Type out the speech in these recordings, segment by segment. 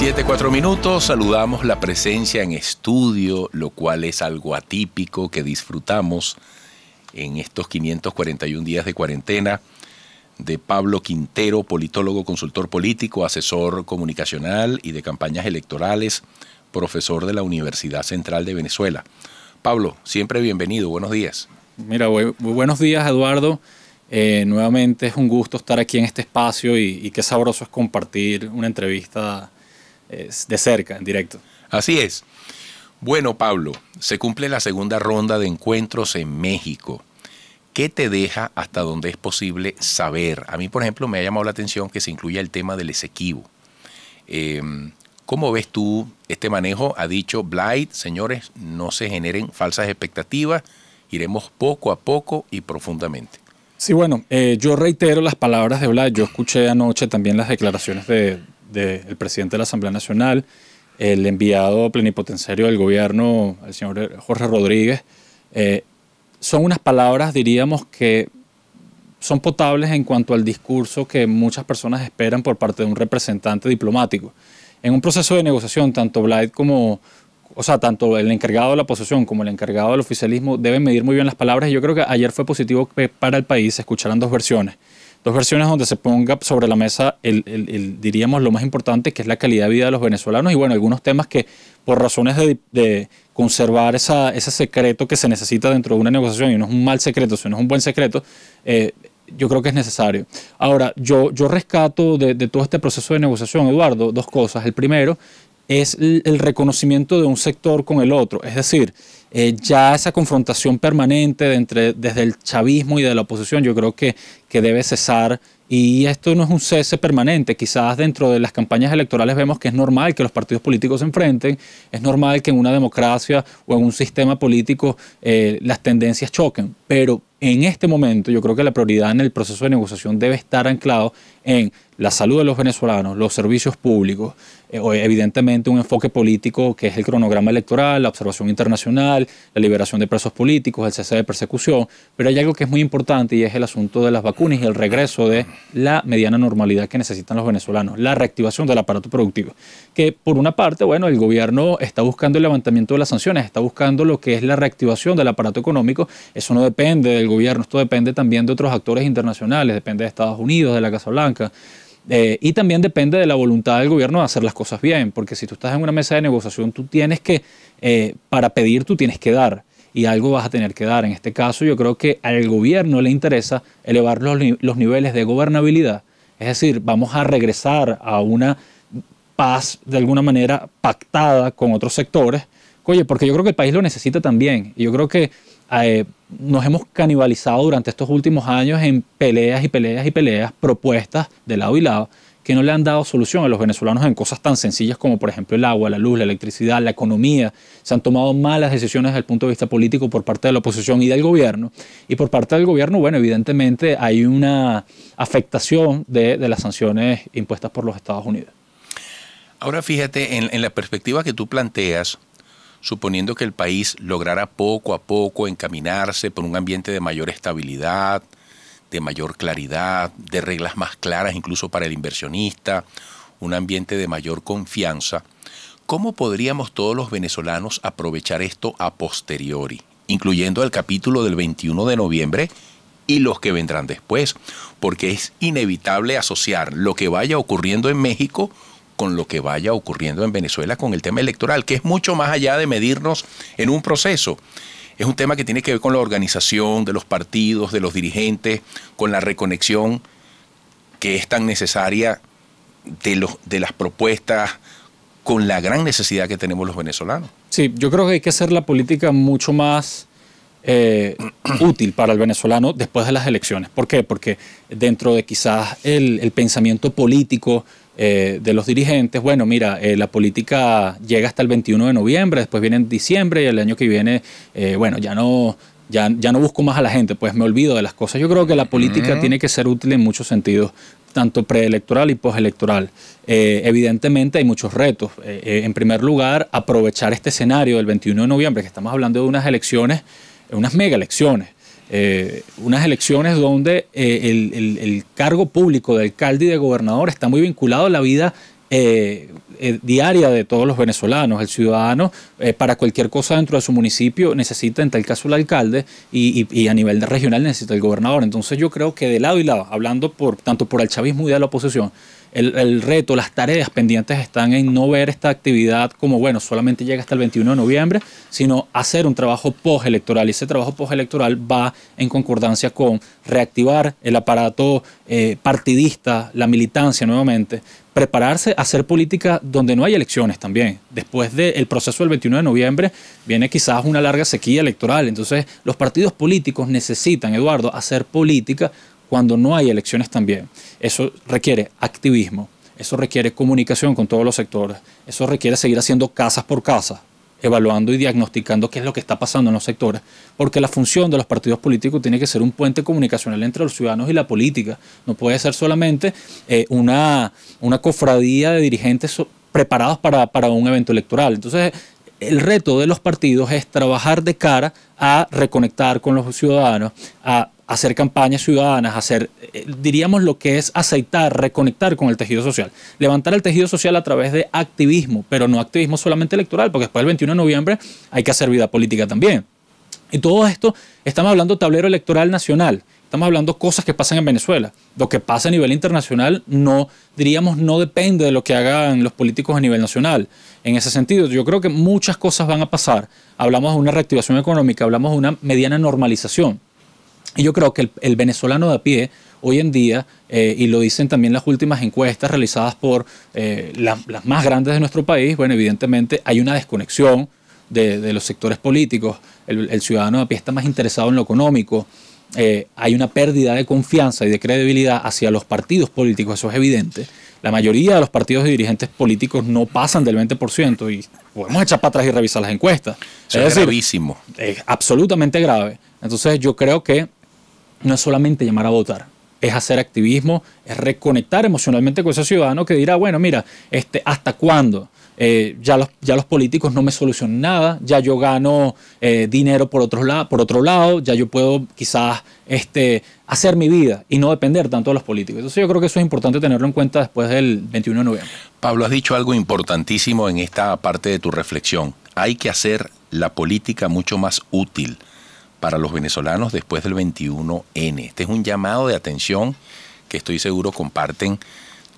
7, 4 minutos, saludamos la presencia en estudio, lo cual es algo atípico que disfrutamos en estos 541 días de cuarentena, de Pablo Quintero, politólogo, consultor político, asesor comunicacional y de campañas electorales, profesor de la Universidad Central de Venezuela. Pablo, siempre bienvenido, buenos días. Mira, muy buenos días Eduardo. Eh, nuevamente es un gusto estar aquí en este espacio y qué sabroso es compartir una entrevista de cerca, en directo. Así es. Bueno, Pablo, se cumple la segunda ronda de encuentros en México. ¿Qué te deja hasta donde es posible saber? A mí, por ejemplo, me ha llamado la atención que se incluya el tema del Esequibo. Em, ¿Cómo ves tú este manejo? Ha dicho Blight, señores, no se generen falsas expectativas, iremos poco a poco y profundamente. Sí, bueno, eh, yo reitero las palabras de Blight, yo escuché anoche también las declaraciones de, del presidente de la Asamblea Nacional, el enviado plenipotenciario del gobierno, el señor Jorge Rodríguez, eh, son unas palabras, diríamos, que son potables en cuanto al discurso que muchas personas esperan por parte de un representante diplomático. En un proceso de negociación, tanto Blight como, o sea, tanto el encargado de la posesión como el encargado del oficialismo deben medir muy bien las palabras y yo creo que ayer fue positivo que eh, para el país se escucharan dos versiones dos versiones donde se ponga sobre la mesa, el, diríamos, lo más importante, que es la calidad de vida de los venezolanos y, bueno, algunos temas que por razones de, conservar ese secreto que se necesita dentro de una negociación, y no es un mal secreto, sino es un buen secreto, eh, yo creo que es necesario. Ahora, yo, yo rescato de todo este proceso de negociación, Eduardo, dos cosas. El primero es el reconocimiento de un sector con el otro, es decir, eh, ya esa confrontación permanente entre, desde el chavismo y de la oposición, yo creo que, que debe cesar. Y esto no es un cese permanente. Quizás dentro de las campañas electorales vemos que es normal que los partidos políticos se enfrenten, es normal que en una democracia o en un sistema político eh, las tendencias choquen, pero en este momento yo creo que la prioridad en el proceso de negociación debe estar anclado en la salud de los venezolanos, los servicios públicos, eh, evidentemente un enfoque político que es el cronograma electoral, la observación internacional, la liberación de presos políticos, el cese de persecución, pero hay algo que es muy importante y es el asunto de las vacunas y el regreso de la mediana normalidad que necesitan los venezolanos, la reactivación del aparato productivo, que por una parte, bueno, el gobierno está buscando el levantamiento de las sanciones, está buscando lo que es la reactivación del aparato económico, eso no depende del gobierno. Esto depende también de otros actores internacionales, depende de Estados Unidos, de la Casa Blanca. Eh, y también depende de la voluntad del gobierno de hacer las cosas bien, porque si tú estás en una mesa de negociación, tú tienes que, eh, para pedir, tú tienes que dar y algo vas a tener que dar. En este caso, yo creo que al gobierno le interesa elevar los, los niveles de gobernabilidad, es decir, vamos a regresar a una paz de alguna manera pactada con otros sectores. Oye, porque yo creo que el país lo necesita también. Y yo creo que eh, nos hemos canibalizado durante estos últimos años en peleas y peleas y peleas, propuestas de lado y lado, que no le han dado solución a los venezolanos en cosas tan sencillas como por ejemplo el agua, la luz, la electricidad, la economía. Se han tomado malas decisiones desde el punto de vista político por parte de la oposición y del gobierno. Y por parte del gobierno, bueno, evidentemente hay una afectación de, las sanciones impuestas por los Estados Unidos. Ahora fíjate, en la perspectiva que tú planteas, suponiendo que el país lograra poco a poco encaminarse por un ambiente de mayor estabilidad, de mayor claridad, de reglas más claras incluso para el inversionista, un ambiente de mayor confianza, ¿cómo podríamos todos los venezolanos aprovechar esto a posteriori, incluyendo el capítulo del 21 de noviembre y los que vendrán después? Porque es inevitable asociar lo que vaya ocurriendo en México con lo que vaya ocurriendo en Venezuela con el tema electoral, que es mucho más allá de medirnos en un proceso. Es un tema que tiene que ver con la organización de los partidos, de los dirigentes, con la reconexión que es tan necesaria de, los, de las propuestas, con la gran necesidad que tenemos los venezolanos. Sí, yo creo que hay que hacer la política mucho más eh, útil para el venezolano después de las elecciones. ¿Por qué? Porque dentro de quizás el, el pensamiento político eh, de los dirigentes, bueno, mira, eh, la política llega hasta el 21 de noviembre, después viene en diciembre y el año que viene, eh, bueno, ya no, ya, ya, no busco más a la gente, pues me olvido de las cosas. Yo creo que la política tiene que ser útil en muchos sentidos, tanto preelectoral y postelectoral. evidentemente hay muchos retos. en primer lugar, aprovechar este escenario del 21 de noviembre, que estamos hablando de unas elecciones, unas mega elecciones eh, unas elecciones donde eh, el, el, cargo público de alcalde y de gobernador está muy vinculado a la vida eh, diaria de todos los venezolanos. El ciudadano, para cualquier cosa dentro de su municipio, necesita en tal caso el alcalde y, y, y, a nivel regional necesita el gobernador. Entonces yo creo que de lado y lado, hablando por, tanto por el chavismo y de la oposición, el, reto, las tareas pendientes están en no ver esta actividad como, bueno, solamente llega hasta el 21 de noviembre, sino hacer un trabajo electoral Y ese trabajo electoral va en concordancia con reactivar el aparato eh, partidista, la militancia nuevamente, prepararse a hacer política donde no hay elecciones también. Después del proceso del 21 de noviembre viene quizás una larga sequía electoral. Entonces los partidos políticos necesitan, Eduardo, hacer política cuando no hay elecciones también. Eso requiere activismo, eso requiere comunicación con todos los sectores, eso requiere seguir haciendo casas por casa, evaluando y diagnosticando qué es lo que está pasando en los sectores, porque la función de los partidos políticos tiene que ser un puente comunicacional entre los ciudadanos y la política, no puede ser solamente eh, una, una cofradía de dirigentes preparados para, para un evento electoral. Entonces, el reto de los partidos es trabajar de cara a reconectar con los ciudadanos, a hacer campañas ciudadanas, hacer, eh, diríamos lo que es aceitar, reconectar con el tejido social, levantar el tejido social a través de activismo, pero no activismo solamente electoral, porque después del 21 de noviembre hay que hacer vida política también. Y todo esto, estamos hablando tablero electoral nacional, estamos hablando cosas que pasan en Venezuela. Lo que pasa a nivel internacional no, diríamos, no depende de lo que hagan los políticos a nivel nacional. En ese sentido, yo creo que muchas cosas van a pasar. Hablamos de una reactivación económica, hablamos de una mediana normalización y yo creo que el, venezolano de a pie hoy en día, eh, y lo dicen también las últimas encuestas realizadas por eh, las más grandes de nuestro país, bueno, evidentemente hay una desconexión de, los sectores políticos, el, ciudadano de a pie está más interesado en lo económico, eh, hay una pérdida de confianza y de credibilidad hacia los partidos políticos, eso es evidente. La mayoría de los partidos y dirigentes políticos no pasan del 20% y podemos echar para atrás y revisar las encuestas. es, gravísimo. Es absolutamente grave. Entonces yo creo que no es solamente llamar a votar, es hacer activismo, es reconectar emocionalmente con ese ciudadano que dirá, bueno, mira, este, ¿hasta cuándo? Eh, ya, los, ya los políticos no me solucionan nada, ya yo gano eh, dinero por otro, lado, por otro lado, ya yo puedo quizás este, hacer mi vida y no depender tanto de los políticos. Entonces yo creo que eso es importante tenerlo en cuenta después del 21 de noviembre. Pablo, has dicho algo importantísimo en esta parte de tu reflexión. Hay que hacer la política mucho más útil para los venezolanos después del 21N. Este es un llamado de atención que estoy seguro comparten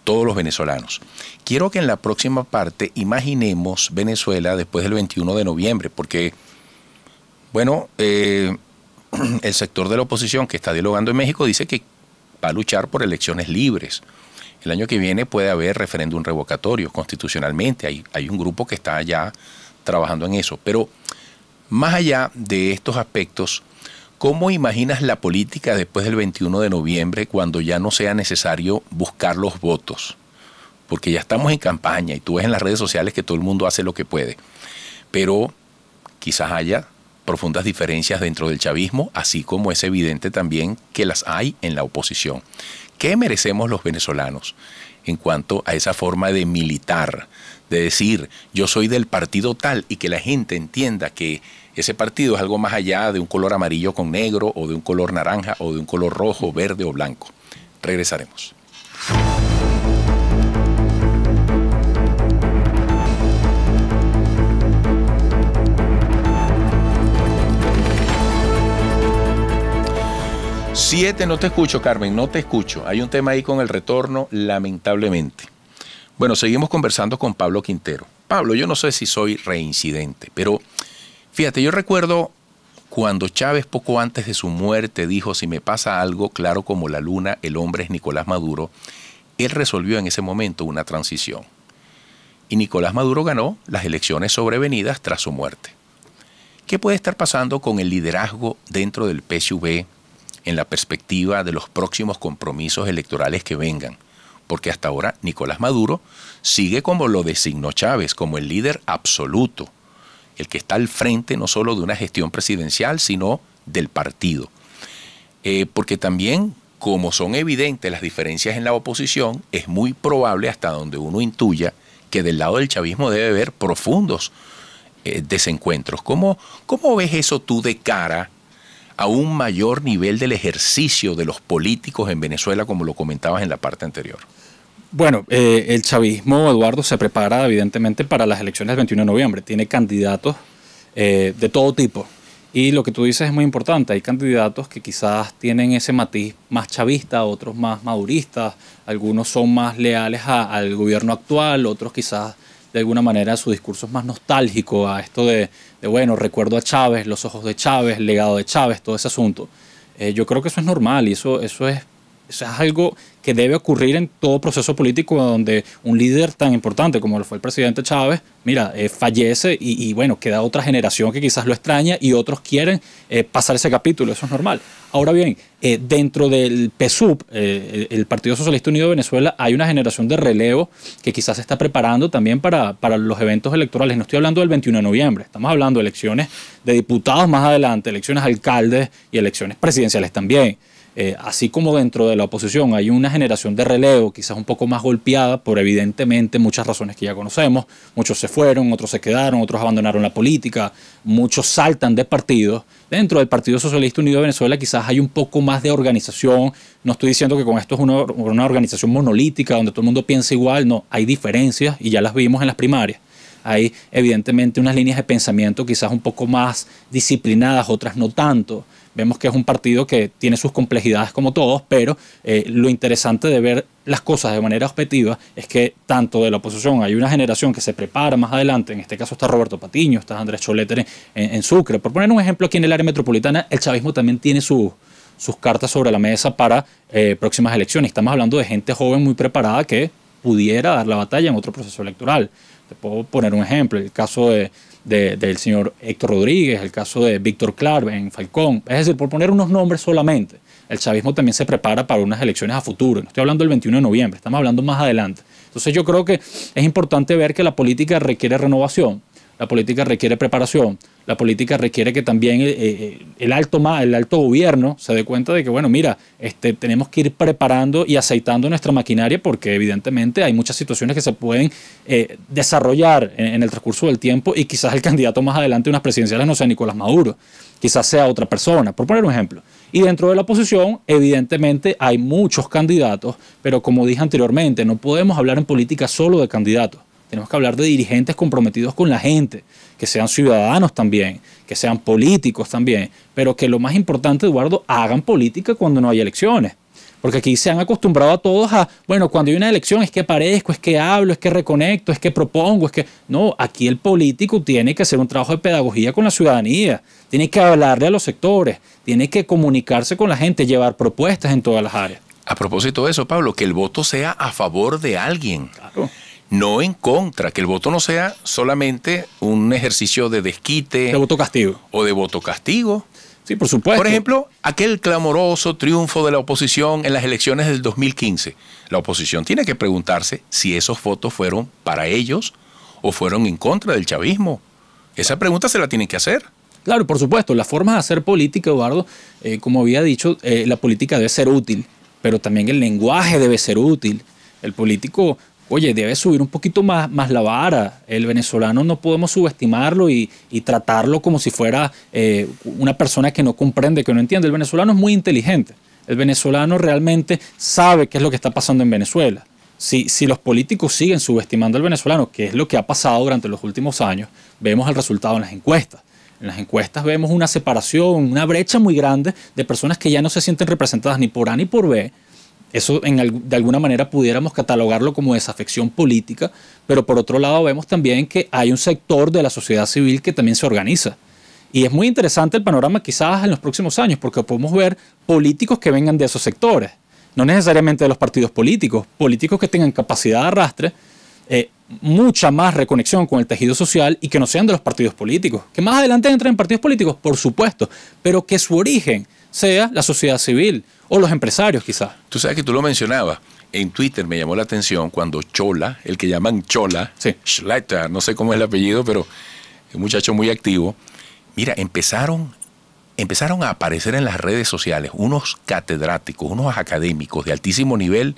todos los venezolanos. Quiero que en la próxima parte imaginemos Venezuela después del 21 de noviembre, porque, bueno, eh, el sector de la oposición que está dialogando en México dice que va a luchar por elecciones libres. El año que viene puede haber referéndum revocatorio constitucionalmente. Hay, hay un grupo que está ya trabajando en eso. Pero más allá de estos aspectos, ¿cómo imaginas la política después del 21 de noviembre cuando ya no sea necesario buscar los votos? Porque ya estamos en campaña y tú ves en las redes sociales que todo el mundo hace lo que puede. Pero quizás haya profundas diferencias dentro del chavismo, así como es evidente también que las hay en la oposición. ¿Qué merecemos los venezolanos en cuanto a esa forma de militar, de decir yo soy del partido tal y que la gente entienda que ese partido es algo más allá de un color amarillo con negro o de un color naranja o de un color rojo, verde o blanco. Regresaremos. Siete, no te escucho, Carmen, no te escucho. Hay un tema ahí con el retorno, lamentablemente. Bueno, seguimos conversando con Pablo Quintero. Pablo, yo no sé si soy reincidente, pero fíjate, yo recuerdo cuando Chávez poco antes de su muerte dijo, si me pasa algo claro como la luna, el hombre es Nicolás Maduro, él resolvió en ese momento una transición. Y Nicolás Maduro ganó las elecciones sobrevenidas tras su muerte. ¿Qué puede estar pasando con el liderazgo dentro del PSV en la perspectiva de los próximos compromisos electorales que vengan? porque hasta ahora Nicolás Maduro sigue como lo designó Chávez, como el líder absoluto, el que está al frente no solo de una gestión presidencial, sino del partido. Eh, porque también, como son evidentes las diferencias en la oposición, es muy probable, hasta donde uno intuya, que del lado del chavismo debe haber profundos eh, desencuentros. ¿Cómo, ¿Cómo ves eso tú de cara a un mayor nivel del ejercicio de los políticos en Venezuela, como lo comentabas en la parte anterior? Bueno, eh, el chavismo, Eduardo, se prepara evidentemente para las elecciones del 21 de noviembre. Tiene candidatos eh, de todo tipo. Y lo que tú dices es muy importante. Hay candidatos que quizás tienen ese matiz más chavista, otros más maduristas, algunos son más leales al gobierno actual, otros quizás de alguna manera su discurso es más nostálgico a esto de, bueno, recuerdo a Chávez, los ojos de Chávez, legado de Chávez, todo ese asunto. Eh, yo creo que eso es normal y eso, eso es eso es algo que debe ocurrir en todo proceso político donde un líder tan importante como lo fue el presidente Chávez, mira, eh, fallece y, bueno, queda otra generación que quizás lo extraña y otros quieren eh, pasar ese capítulo, eso es normal. Ahora bien, eh, dentro del PSUV, el Partido Socialista Unido de Venezuela, hay una generación de relevo que quizás se está preparando también para, para los eventos electorales. No estoy hablando del 21 de noviembre, estamos hablando de elecciones de diputados más adelante, elecciones alcaldes y elecciones presidenciales también. Eh, así como dentro de la oposición hay una generación de relevo quizás un poco más golpeada por evidentemente muchas razones que ya conocemos, muchos se fueron, otros se quedaron, otros abandonaron la política, muchos saltan de partidos, dentro del Partido Socialista Unido de Venezuela quizás hay un poco más de organización, no estoy diciendo que con esto es una organización monolítica donde todo el mundo piensa igual, no, hay diferencias y ya las vimos en las primarias hay evidentemente unas líneas de pensamiento quizás un poco más disciplinadas, otras no tanto. Vemos que es un partido que tiene sus complejidades como todos, pero eh, lo interesante de ver las cosas de manera objetiva es que tanto de la oposición hay una generación que se prepara más adelante, en este caso está Roberto Patiño, está Andrés choletter en, Sucre. Por poner un ejemplo aquí en el área metropolitana, el chavismo también tiene sus sus cartas sobre la mesa para eh, próximas elecciones. Estamos hablando de gente joven muy preparada que pudiera dar la batalla en otro proceso electoral. Te puedo poner un ejemplo, el caso de, del señor Héctor Rodríguez, el caso de Víctor Clark en Falcón. Es decir, por poner unos nombres solamente, el chavismo también se prepara para unas elecciones a futuro. No estoy hablando del 21 de noviembre, estamos hablando más adelante. Entonces yo creo que es importante ver que la política requiere renovación la política requiere preparación. La política requiere que también eh, eh, el, alto, el alto gobierno se dé cuenta de que, bueno, mira, este, tenemos que ir preparando y aceitando nuestra maquinaria porque evidentemente hay muchas situaciones que se pueden eh, desarrollar en, el transcurso del tiempo y quizás el candidato más adelante de unas presidenciales no sea Nicolás Maduro, quizás sea otra persona, por poner un ejemplo. Y dentro de la oposición, evidentemente, hay muchos candidatos, pero como dije anteriormente, no podemos hablar en política solo de candidatos tenemos que hablar de dirigentes comprometidos con la gente, que sean ciudadanos también, que sean políticos también, pero que lo más importante, Eduardo, hagan política cuando no hay elecciones. Porque aquí se han acostumbrado a todos a, bueno, cuando hay una elección es que aparezco, es que hablo, es que reconecto, es que propongo, es que... No, aquí el político tiene que hacer un trabajo de pedagogía con la ciudadanía, tiene que hablarle a los sectores, tiene que comunicarse con la gente, llevar propuestas en todas las áreas. A propósito de eso, Pablo, que el voto sea a favor de alguien. Claro no en contra, que el voto no sea solamente un ejercicio de desquite. De voto castigo. O de voto castigo. Sí, por supuesto. Por ejemplo, aquel clamoroso triunfo de la oposición en las elecciones del 2015. La oposición tiene que preguntarse si esos votos fueron para ellos o fueron en contra del chavismo. Esa pregunta se la tienen que hacer. Claro, por supuesto, las formas de hacer política, Eduardo, eh, como había dicho, eh, la política debe ser útil, pero también el lenguaje debe ser útil. El político oye, debe subir un poquito más, más la vara. El venezolano no podemos subestimarlo y, tratarlo como si fuera eh, una persona que no comprende, que no entiende. El venezolano es muy inteligente. El venezolano realmente sabe qué es lo que está pasando en Venezuela. Si, si, los políticos siguen subestimando al venezolano, que es lo que ha pasado durante los últimos años, vemos el resultado en las encuestas. En las encuestas vemos una separación, una brecha muy grande de personas que ya no se sienten representadas ni por A ni por B, eso de alguna manera pudiéramos catalogarlo como desafección política, pero por otro lado vemos también que hay un sector de la sociedad civil que también se organiza. Y es muy interesante el panorama quizás en los próximos años, porque podemos ver políticos que vengan de esos sectores, no necesariamente de los partidos políticos, políticos que tengan capacidad de arrastre, eh, mucha más reconexión con el tejido social y que no sean de los partidos políticos, que más adelante entren en partidos políticos, por supuesto, pero que su origen sea la sociedad civil o los empresarios quizás. Tú sabes que tú lo mencionabas. En Twitter me llamó la atención cuando Chola, el que llaman Chola, sí. Schleiter, no sé cómo es el apellido, pero un muchacho muy activo, mira, empezaron, empezaron a aparecer en las redes sociales unos catedráticos, unos académicos de altísimo nivel,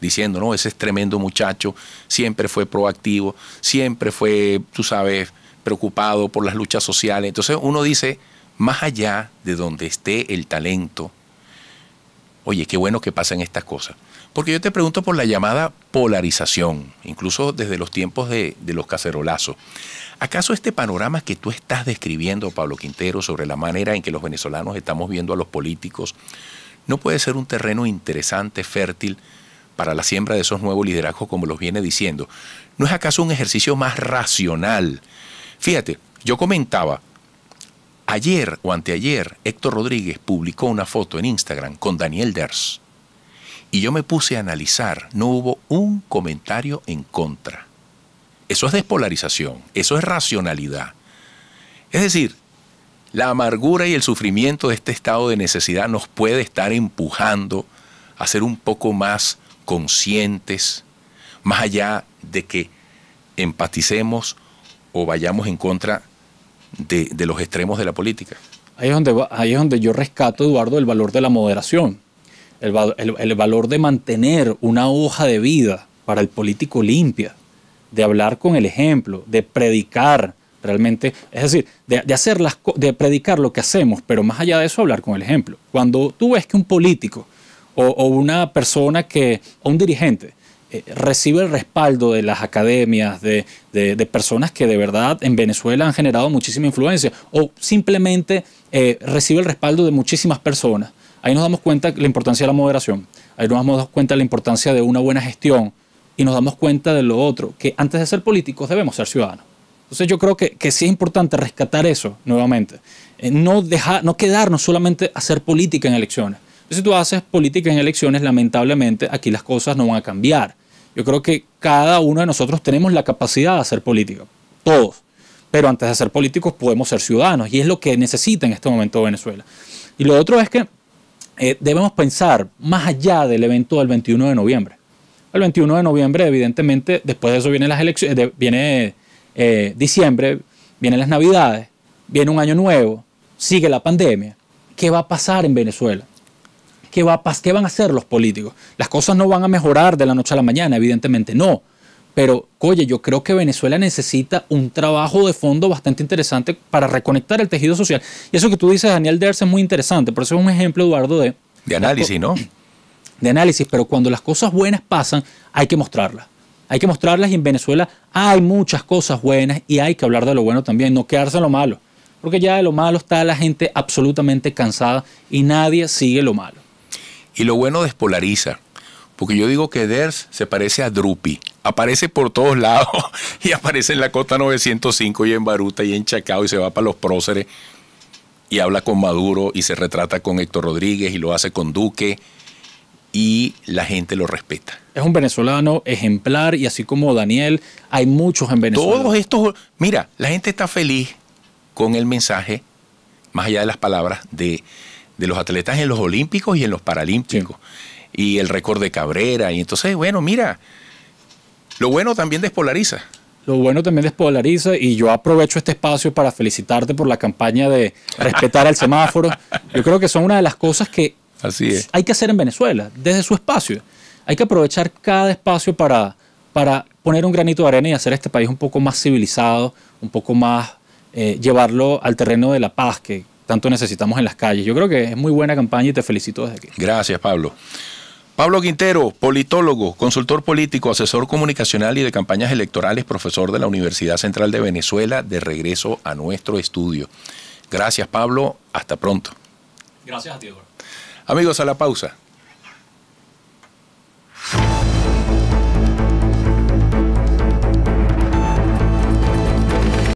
diciendo, no, ese es tremendo muchacho, siempre fue proactivo, siempre fue, tú sabes, preocupado por las luchas sociales. Entonces uno dice, más allá de donde esté el talento. Oye, qué bueno que pasen estas cosas. Porque yo te pregunto por la llamada polarización, incluso desde los tiempos de, de, los cacerolazos. ¿Acaso este panorama que tú estás describiendo, Pablo Quintero, sobre la manera en que los venezolanos estamos viendo a los políticos, no puede ser un terreno interesante, fértil, para la siembra de esos nuevos liderazgos, como los viene diciendo? ¿No es acaso un ejercicio más racional? Fíjate, yo comentaba, Ayer o anteayer, Héctor Rodríguez publicó una foto en Instagram con Daniel Ders. Y yo me puse a analizar, no hubo un comentario en contra. Eso es despolarización, eso es racionalidad. Es decir, la amargura y el sufrimiento de este estado de necesidad nos puede estar empujando a ser un poco más conscientes, más allá de que empaticemos o vayamos en contra de, los extremos de la política. Ahí es, donde, ahí es donde yo rescato, Eduardo, el valor de la moderación, el, valor de mantener una hoja de vida para el político limpia, de hablar con el ejemplo, de predicar realmente, es decir, de, hacer las, de predicar lo que hacemos, pero más allá de eso hablar con el ejemplo. Cuando tú ves que un político o, o una persona que, o un dirigente eh, recibe el respaldo de las academias, de, personas que de verdad en Venezuela han generado muchísima influencia, o simplemente eh, recibe el respaldo de muchísimas personas. Ahí nos damos cuenta de la importancia de la moderación, ahí nos damos cuenta de la importancia de una buena gestión y nos damos cuenta de lo otro, que antes de ser políticos debemos ser ciudadanos. Entonces yo creo que, que sí es importante rescatar eso nuevamente, eh, no, dejar, no quedarnos solamente a hacer política en elecciones. si tú haces política en elecciones, lamentablemente aquí las cosas no van a cambiar yo creo que cada uno de nosotros tenemos la capacidad de hacer política, todos. Pero antes de ser políticos podemos ser ciudadanos y es lo que necesita en este momento Venezuela. Y lo otro es que eh, debemos pensar más allá del evento del 21 de noviembre. El 21 de noviembre, evidentemente, después de eso vienen las elecciones, viene eh, diciembre, vienen las navidades, viene un año nuevo, sigue la pandemia. ¿Qué va a pasar en Venezuela? ¿qué, van a hacer los políticos? Las cosas no van a mejorar de la noche a la mañana, evidentemente no. Pero, oye, yo creo que Venezuela necesita un trabajo de fondo bastante interesante para reconectar el tejido social. Y eso que tú dices, Daniel Ders, es muy interesante. Por eso es un ejemplo, Eduardo, de... De análisis, ¿no? De análisis, pero cuando las cosas buenas pasan, hay que mostrarlas. Hay que mostrarlas y en Venezuela hay muchas cosas buenas y hay que hablar de lo bueno también, no quedarse en lo malo. Porque ya de lo malo está la gente absolutamente cansada y nadie sigue lo malo. Y lo bueno despolariza. Porque yo digo que Ders se parece a Drupi. Aparece por todos lados y aparece en la Cota 905 y en Baruta y en Chacao y se va para los próceres y habla con Maduro y se retrata con Héctor Rodríguez y lo hace con Duque y la gente lo respeta. Es un venezolano ejemplar y así como Daniel, hay muchos en Venezuela. Todos estos, mira, la gente está feliz con el mensaje, más allá de las palabras, de, de los atletas en los Olímpicos y en los Paralímpicos. Y el récord de Cabrera. Y entonces, bueno, mira, lo bueno también despolariza. Lo bueno también despolariza y yo aprovecho este espacio para felicitarte por la campaña de respetar el semáforo. Yo creo que son una de las cosas que hay que hacer en Venezuela, desde su espacio. Hay que aprovechar cada espacio para, para poner un granito de arena y hacer este país un poco más civilizado, un poco más eh, llevarlo al terreno de la paz, que, tanto necesitamos en las calles. Yo creo que es muy buena campaña y te felicito desde aquí. Gracias, Pablo. Pablo Quintero, politólogo, consultor político, asesor comunicacional y de campañas electorales, profesor de la Universidad Central de Venezuela, de regreso a nuestro estudio. Gracias, Pablo. Hasta pronto. Gracias a ti, Eduardo. Amigos, a la pausa.